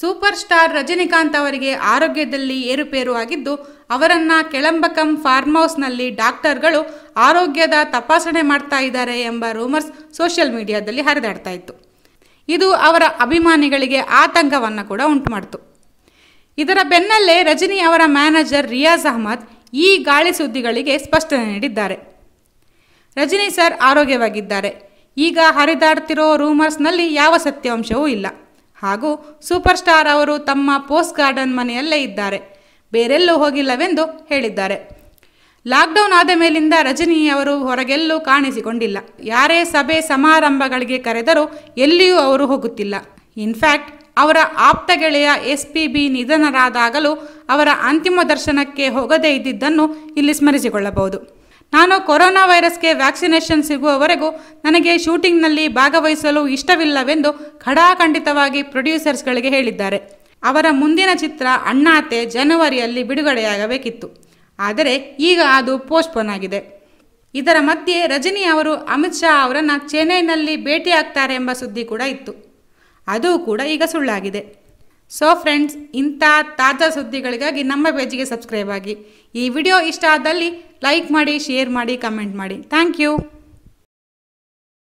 super star Rajinikanth ಅವರಿಗೆ ಆರೋಗ್ಯದಲ್ಲಿ ಏರುಪೇರು ಆಗಿದ್ದು ಅವರನ್ನ ಕೆಳಂಬಕಂ ಫಾರ್ಮ್ ಹೌಸ್ನಲ್ಲಿ ಡಾಕ್ಟರ್ಗಳು ಆರೋಗ್ಯದ ತಪಾಸಣೆ ಮಾಡ್ತಾ ಇದ್ದಾರೆ ಎಂಬ ರೂಮರ್ಸ್ ಸೋಷಿಯಲ್ ಮೀಡಿಯಾದಲ್ಲಿ ಹರಿದಾಡ್ತಾ ಇತ್ತು ಇದು ಅವರ ಅಭಿಮಾನಿಗಳಿಗೆ ಆತಂಕವನ್ನು ಕೂಡ ಉಂಟು ಮಾಡಿತು ಇದರ ಬೆನ್ನಲ್ಲೇ ರಜನಿ ಅವರ ಮ್ಯಾನೇಜರ್ ರಿಯಾಜ್ ಅಹಮದ್ ಈ ಗಾಳಿ ಸುದ್ದಿಗಳಿಗೆ ಸ್ಪಷ್ಟನೆ ನೀಡಿದ್ದಾರೆ ರಜನಿ ಸರ್ ಆರೋಗ್ಯವಾಗಿದ್ದಾರೆ ಈಗ ಹರಿದಾಡ್ತಿರೋ ರೂಮರ್ಸ್ನಲ್ಲಿ ಯಾವ ಸತ್ಯಾಂಶವೂ ಇಲ್ಲ ಹಾಗೂ ಸೂಪರ್ ಸ್ಟಾರ್ ಅವರು ತಮ್ಮ ಪೋಸ್ಟ್ ಗಾರ್ಡನ್ ಮನೆಯಲ್ಲೇ ಇದ್ದಾರೆ ಬೇರೆಲ್ಲೂ ಹೋಗಿಲ್ಲವೆಂದು ಹೇಳಿದ್ದಾರೆ ಲಾಕ್ಡೌನ್ ಆದ ಮೇಲಿಂದ ರಜನಿ ಅವರು ಹೊರಗೆಲ್ಲೂ ಕಾಣಿಸಿಕೊಂಡಿಲ್ಲ ಯಾರೇ ಸಭೆ ಸಮಾರಂಭಗಳಿಗೆ ಕರೆದರೂ ಎಲ್ಲಿಯೂ ಅವರು ಹೋಗುತ್ತಿಲ್ಲ ಇನ್ಫ್ಯಾಕ್ಟ್ ಅವರ ಆಪ್ತ ಗೆಳೆಯ ಎಸ್ ಪಿ ಬಿ ನಿಧನರಾದಾಗಲೂ ಅವರ ಅಂತಿಮ ದರ್ಶನಕ್ಕೆ ಹೋಗದೇ ಇದ್ದಿದ್ದನ್ನು ಇಲ್ಲಿ ಸ್ಮರಿಸಿಕೊಳ್ಳಬಹುದು ನಾನು ಕೊರೋನಾ ವೈರಸ್ಗೆ ವ್ಯಾಕ್ಸಿನೇಷನ್ ಸಿಗುವವರೆಗೂ ನನಗೆ ಶೂಟಿಂಗ್ನಲ್ಲಿ ಭಾಗವಹಿಸಲು ಇಷ್ಟವಿಲ್ಲವೆಂದು ಖಡಾಖಂಡಿತವಾಗಿ ಪ್ರೊಡ್ಯೂಸರ್ಸ್ಗಳಿಗೆ ಹೇಳಿದ್ದಾರೆ ಅವರ ಮುಂದಿನ ಚಿತ್ರ ಅಣ್ಣಾತೆ ಜನವರಿಯಲ್ಲಿ ಬಿಡುಗಡೆಯಾಗಬೇಕಿತ್ತು ಆದರೆ ಈಗ ಅದು ಪೋಸ್ಟ್ಪೋನ್ ಆಗಿದೆ ಇದರ ಮಧ್ಯೆ ರಜನಿ ಅವರು ಅಮಿತ್ ಶಾ ಅವರನ್ನು ಚೆನ್ನೈನಲ್ಲಿ ಭೇಟಿಯಾಗ್ತಾರೆ ಎಂಬ ಸುದ್ದಿ ಕೂಡ ಇತ್ತು ಅದೂ ಕೂಡ ಈಗ ಸುಳ್ಳಾಗಿದೆ ಸೊ ಫ್ರೆಂಡ್ಸ್ ಇಂಥ ತಾಜಾ ಸುದ್ದಿಗಳಿಗಾಗಿ ನಮ್ಮ ಪೇಜಿಗೆ ಸಬ್ಸ್ಕ್ರೈಬ್ ಆಗಿ ಈ ವಿಡಿಯೋ ಇಷ್ಟ ಆದಲ್ಲಿ ಲೈಕ್ ಮಾಡಿ ಶೇರ್ ಮಾಡಿ ಕಮೆಂಟ್ ಮಾಡಿ ಥ್ಯಾಂಕ್ ಯು